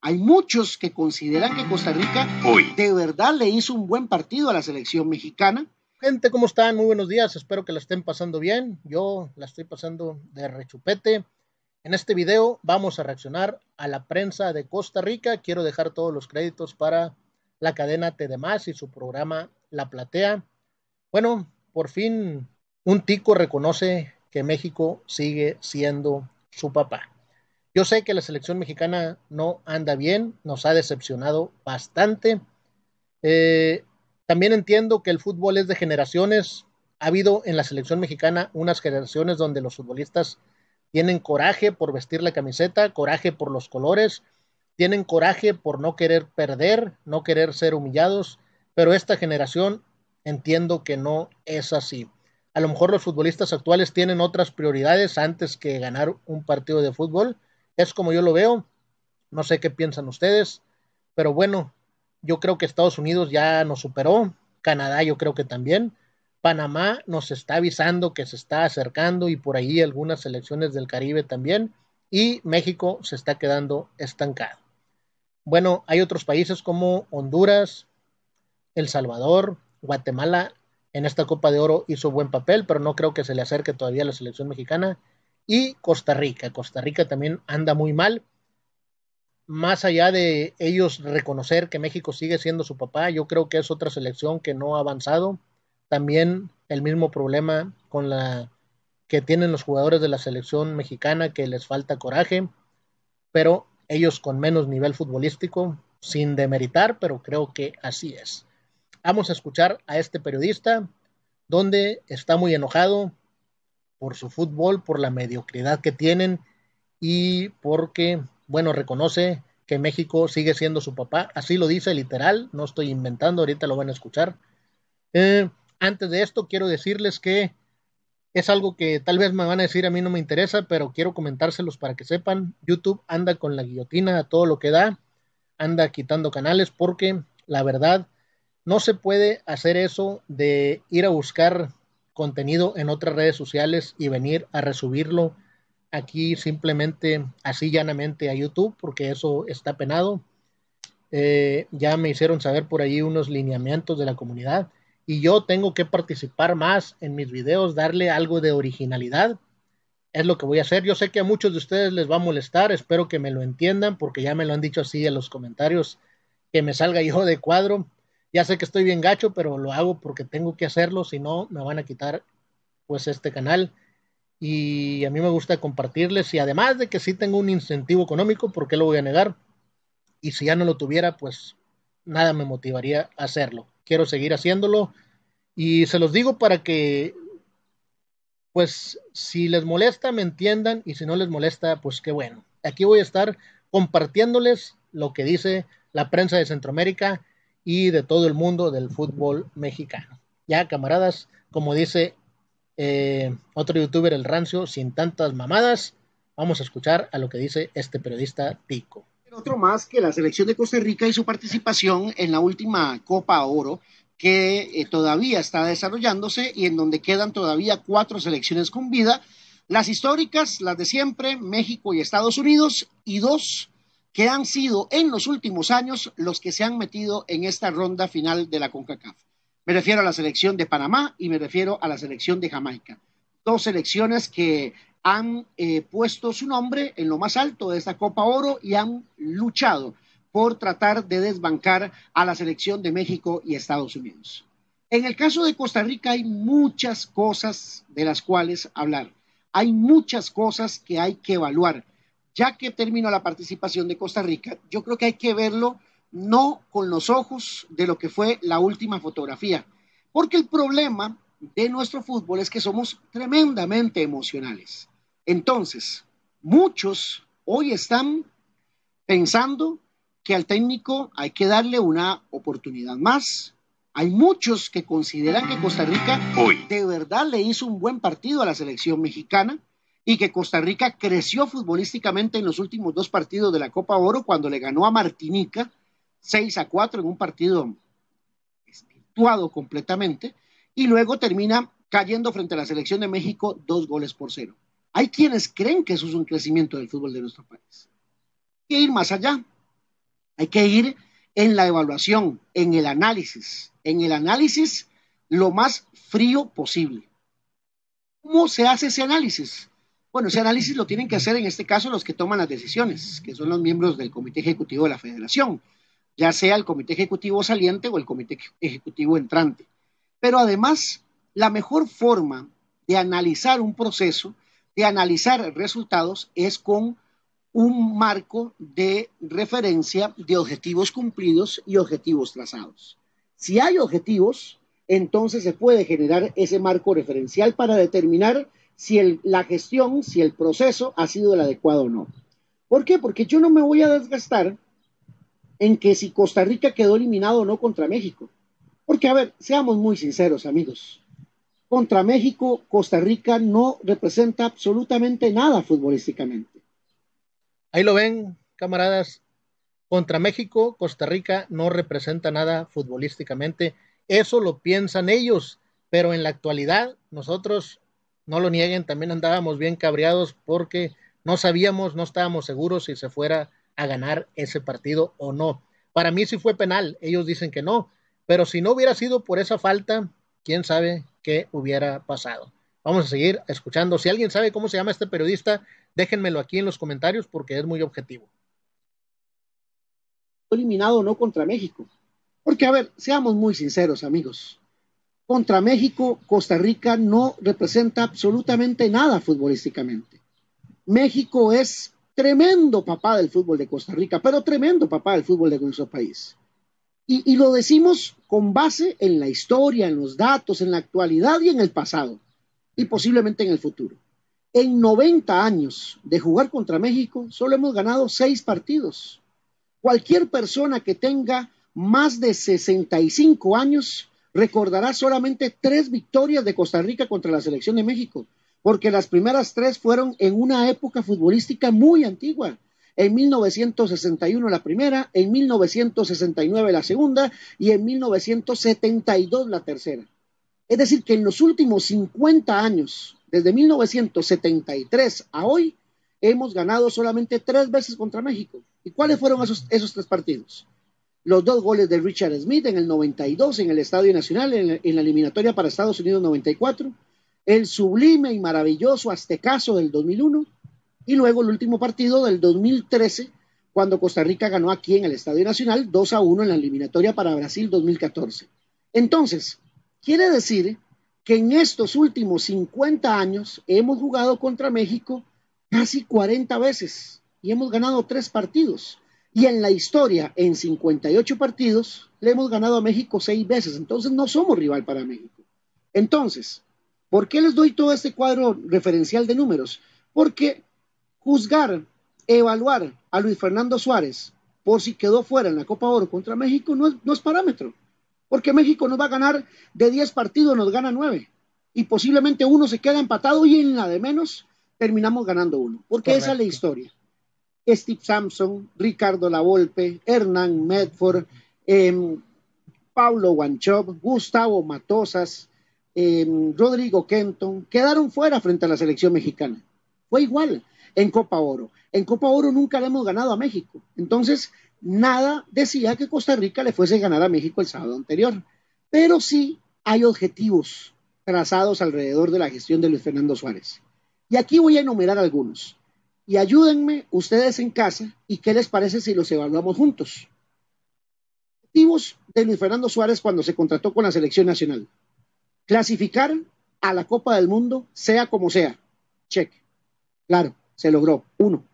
Hay muchos que consideran que Costa Rica Hoy. de verdad le hizo un buen partido a la selección mexicana. Gente, ¿cómo están? Muy buenos días, espero que la estén pasando bien. Yo la estoy pasando de rechupete. En este video vamos a reaccionar a la prensa de Costa Rica. Quiero dejar todos los créditos para la cadena TDMás y su programa La Platea. Bueno, por fin un tico reconoce que México sigue siendo su papá. Yo sé que la selección mexicana no anda bien, nos ha decepcionado bastante. Eh, también entiendo que el fútbol es de generaciones. Ha habido en la selección mexicana unas generaciones donde los futbolistas tienen coraje por vestir la camiseta, coraje por los colores, tienen coraje por no querer perder, no querer ser humillados, pero esta generación entiendo que no es así. A lo mejor los futbolistas actuales tienen otras prioridades antes que ganar un partido de fútbol, es como yo lo veo. No sé qué piensan ustedes, pero bueno, yo creo que Estados Unidos ya nos superó, Canadá yo creo que también. Panamá nos está avisando que se está acercando y por ahí algunas selecciones del Caribe también. Y México se está quedando estancado. Bueno, hay otros países como Honduras, El Salvador, Guatemala. En esta Copa de Oro hizo buen papel, pero no creo que se le acerque todavía a la selección mexicana y Costa Rica. Costa Rica también anda muy mal. Más allá de ellos reconocer que México sigue siendo su papá, yo creo que es otra selección que no ha avanzado. También el mismo problema con la que tienen los jugadores de la selección mexicana, que les falta coraje, pero ellos con menos nivel futbolístico, sin demeritar, pero creo que así es. Vamos a escuchar a este periodista, donde está muy enojado por su fútbol, por la mediocridad que tienen y porque, bueno, reconoce que México sigue siendo su papá. Así lo dice literal, no estoy inventando, ahorita lo van a escuchar. Eh, antes de esto, quiero decirles que es algo que tal vez me van a decir a mí no me interesa, pero quiero comentárselos para que sepan. YouTube anda con la guillotina a todo lo que da, anda quitando canales porque la verdad no se puede hacer eso de ir a buscar contenido en otras redes sociales y venir a resubirlo aquí simplemente así llanamente a YouTube porque eso está penado. Eh, ya me hicieron saber por ahí unos lineamientos de la comunidad y yo tengo que participar más en mis videos, darle algo de originalidad. Es lo que voy a hacer. Yo sé que a muchos de ustedes les va a molestar, espero que me lo entiendan porque ya me lo han dicho así en los comentarios, que me salga hijo de cuadro ya sé que estoy bien gacho, pero lo hago porque tengo que hacerlo, si no, me van a quitar pues este canal. Y a mí me gusta compartirles y además de que sí tengo un incentivo económico, ¿por qué lo voy a negar? Y si ya no lo tuviera, pues nada me motivaría a hacerlo. Quiero seguir haciéndolo y se los digo para que pues si les molesta me entiendan y si no les molesta pues qué bueno. Aquí voy a estar compartiéndoles lo que dice la prensa de Centroamérica y de todo el mundo del fútbol mexicano. Ya, camaradas, como dice eh, otro youtuber, el rancio, sin tantas mamadas, vamos a escuchar a lo que dice este periodista Tico. Otro más que la selección de Costa Rica y su participación en la última Copa Oro que eh, todavía está desarrollándose y en donde quedan todavía cuatro selecciones con vida, las históricas, las de siempre, México y Estados Unidos, y dos que han sido en los últimos años los que se han metido en esta ronda final de la CONCACAF. Me refiero a la selección de Panamá y me refiero a la selección de Jamaica. Dos selecciones que han eh, puesto su nombre en lo más alto de esta Copa Oro y han luchado por tratar de desbancar a la selección de México y Estados Unidos. En el caso de Costa Rica hay muchas cosas de las cuales hablar, hay muchas cosas que hay que evaluar, ya que terminó la participación de Costa Rica, yo creo que hay que verlo no con los ojos de lo que fue la última fotografía, porque el problema de nuestro fútbol es que somos tremendamente emocionales. Entonces, muchos hoy están pensando que al técnico hay que darle una oportunidad más. Hay muchos que consideran que Costa Rica hoy. de verdad le hizo un buen partido a la selección mexicana y que Costa Rica creció futbolísticamente en los últimos dos partidos de la Copa Oro cuando le ganó a Martinica 6 a 4 en un partido estituado completamente y luego termina cayendo frente a la selección de México dos goles por cero. Hay quienes creen que eso es un crecimiento del fútbol de nuestro país. Hay que ir más allá. Hay que ir en la evaluación, en el análisis, en el análisis lo más frío posible. ¿Cómo se hace ese análisis? Bueno, ese análisis lo tienen que hacer en este caso los que toman las decisiones, que son los miembros del Comité Ejecutivo de la Federación, ya sea el Comité Ejecutivo saliente o el Comité Ejecutivo entrante. Pero además, la mejor forma de analizar un proceso, de analizar resultados, es con un marco de referencia de objetivos cumplidos y objetivos trazados. Si hay objetivos, entonces se puede generar ese marco referencial para determinar si la gestión, si el proceso ha sido el adecuado o no. ¿Por qué? Porque yo no me voy a desgastar en que si Costa Rica quedó eliminado o no contra México. Porque, a ver, seamos muy sinceros, amigos. Contra México, Costa Rica no representa absolutamente nada futbolísticamente. Ahí lo ven, camaradas. Contra México, Costa Rica no representa nada futbolísticamente. Eso lo piensan ellos, pero en la actualidad nosotros no lo nieguen, también andábamos bien cabreados porque no sabíamos, no estábamos seguros si se fuera a ganar ese partido o no. Para mí sí fue penal, ellos dicen que no, pero si no hubiera sido por esa falta, quién sabe qué hubiera pasado. Vamos a seguir escuchando. Si alguien sabe cómo se llama este periodista, déjenmelo aquí en los comentarios porque es muy objetivo. Eliminado no contra México. Porque, a ver, seamos muy sinceros, amigos contra México, Costa Rica no representa absolutamente nada futbolísticamente. México es tremendo papá del fútbol de Costa Rica, pero tremendo papá del fútbol de nuestro país. Y, lo decimos con base en la historia, en los datos, en la actualidad y en el pasado, y posiblemente en el futuro. En 90 años de jugar contra México, solo hemos ganado seis partidos. Cualquier persona que tenga más de 65 años recordará solamente tres victorias de Costa Rica contra la selección de México, porque las primeras tres fueron en una época futbolística muy antigua. En 1961 la primera, en 1969 la segunda y en 1972 la tercera. Es decir, que en los últimos 50 años, desde 1973 a hoy, hemos ganado solamente tres veces contra México. ¿Y cuáles fueron esos, esos tres partidos? los dos goles de Richard Smith en el 92 en el Estadio Nacional, en, la eliminatoria para Estados Unidos 94, el sublime y maravilloso Aztecaso del 2001 y luego el último partido del 2013 cuando Costa Rica ganó aquí en el Estadio Nacional 2 a 1 en la eliminatoria para Brasil 2014. Entonces, quiere decir que en estos últimos 50 años hemos jugado contra México casi 40 veces y hemos ganado tres partidos y en la historia, en 58 partidos, le hemos ganado a México seis veces. Entonces no somos rival para México. Entonces, ¿por qué les doy todo este cuadro referencial de números? Porque juzgar, evaluar a Luis Fernando Suárez por si quedó fuera en la Copa Oro contra México no es, parámetro. Porque México nos va a ganar de 10 partidos, nos gana 9. Y posiblemente uno se queda empatado y en la de menos terminamos ganando uno. Porque esa es la historia. Steve Sampson, Ricardo Lavolpe, Hernán Medford, em, Paulo Pablo Gustavo Matosas, em, Rodrigo Kenton, quedaron fuera frente a la selección mexicana. Fue igual en Copa Oro. En Copa Oro nunca le hemos ganado a México. Entonces, nada decía que Costa Rica le fuese a ganar a México el sábado anterior. Pero sí hay objetivos trazados alrededor de la gestión de Luis Fernando Suárez. Y aquí voy a enumerar algunos y ayúdenme ustedes en casa y qué les parece si los evaluamos juntos. Objetivos de Luis Fernando Suárez cuando se contrató con la selección nacional. Clasificar a la Copa del Mundo, sea como sea. Check. Claro, se logró. Uno.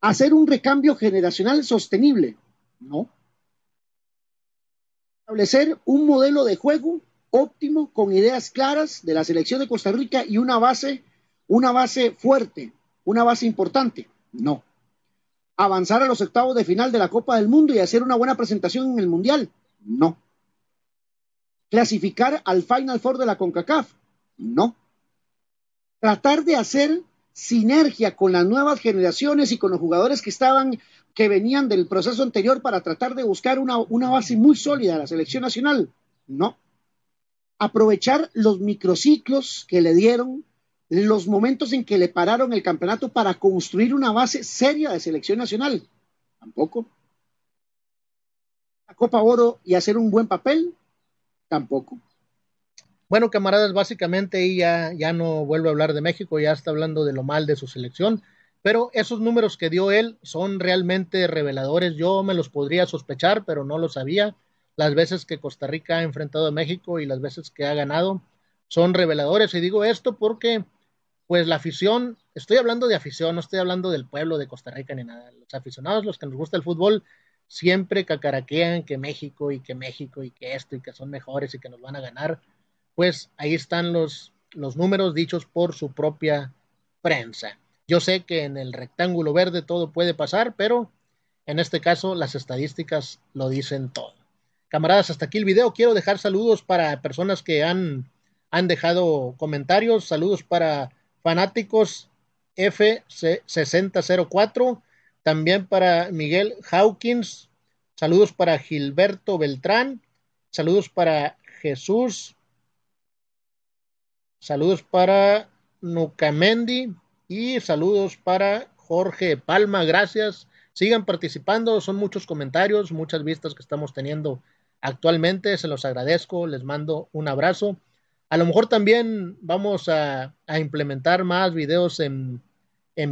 Hacer un recambio generacional sostenible. No. Establecer un modelo de juego óptimo con ideas claras de la selección de Costa Rica y una base, una base fuerte una base importante? No. ¿Avanzar a los octavos de final de la Copa del Mundo y hacer una buena presentación en el Mundial? No. ¿Clasificar al Final Four de la CONCACAF? No. Tratar de hacer sinergia con las nuevas generaciones y con los jugadores que estaban, que venían del proceso anterior para tratar de buscar una, una base muy sólida a la selección nacional? No. Aprovechar los microciclos que le dieron los momentos en que le pararon el campeonato para construir una base seria de selección nacional. Tampoco. La Copa Oro y hacer un buen papel. Tampoco. Bueno, camaradas, básicamente ya, ya no vuelve a hablar de México, ya está hablando de lo mal de su selección, pero esos números que dio él son realmente reveladores. Yo me los podría sospechar, pero no lo sabía. Las veces que Costa Rica ha enfrentado a México y las veces que ha ganado son reveladores. Y digo esto porque pues la afición, estoy hablando de afición, no estoy hablando del pueblo de Costa Rica ni nada. Los aficionados, los que nos gusta el fútbol, siempre cacaraquean que México y que México y que esto y que son mejores y que nos van a ganar. Pues ahí están los, los números dichos por su propia prensa. Yo sé que en el rectángulo verde todo puede pasar, pero en este caso las estadísticas lo dicen todo. Camaradas, hasta aquí el video. Quiero dejar saludos para personas que han, han dejado comentarios. Saludos para Fanáticos F6004. También para Miguel Hawkins. Saludos para Gilberto Beltrán. Saludos para Jesús. Saludos para Nucamendi. Y saludos para Jorge Palma. Gracias. Sigan participando. Son muchos comentarios, muchas vistas que estamos teniendo actualmente. Se los agradezco. Les mando un abrazo. A lo mejor también vamos a, implementar más videos en,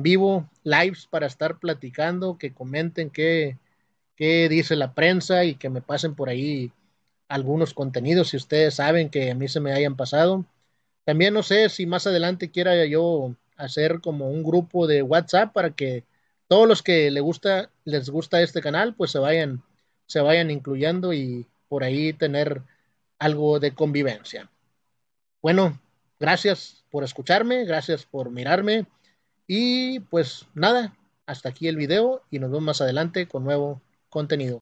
vivo, lives para estar platicando, que comenten qué, dice la prensa y que me pasen por ahí algunos contenidos si ustedes saben que a mí se me hayan pasado. También no sé si más adelante quiera yo hacer como un grupo de WhatsApp para que todos los que gusta, les gusta este canal, pues se vayan, se vayan incluyendo y por ahí tener algo de convivencia bueno, gracias por escucharme, gracias por mirarme y pues nada, hasta aquí el video y nos vemos más adelante con nuevo contenido.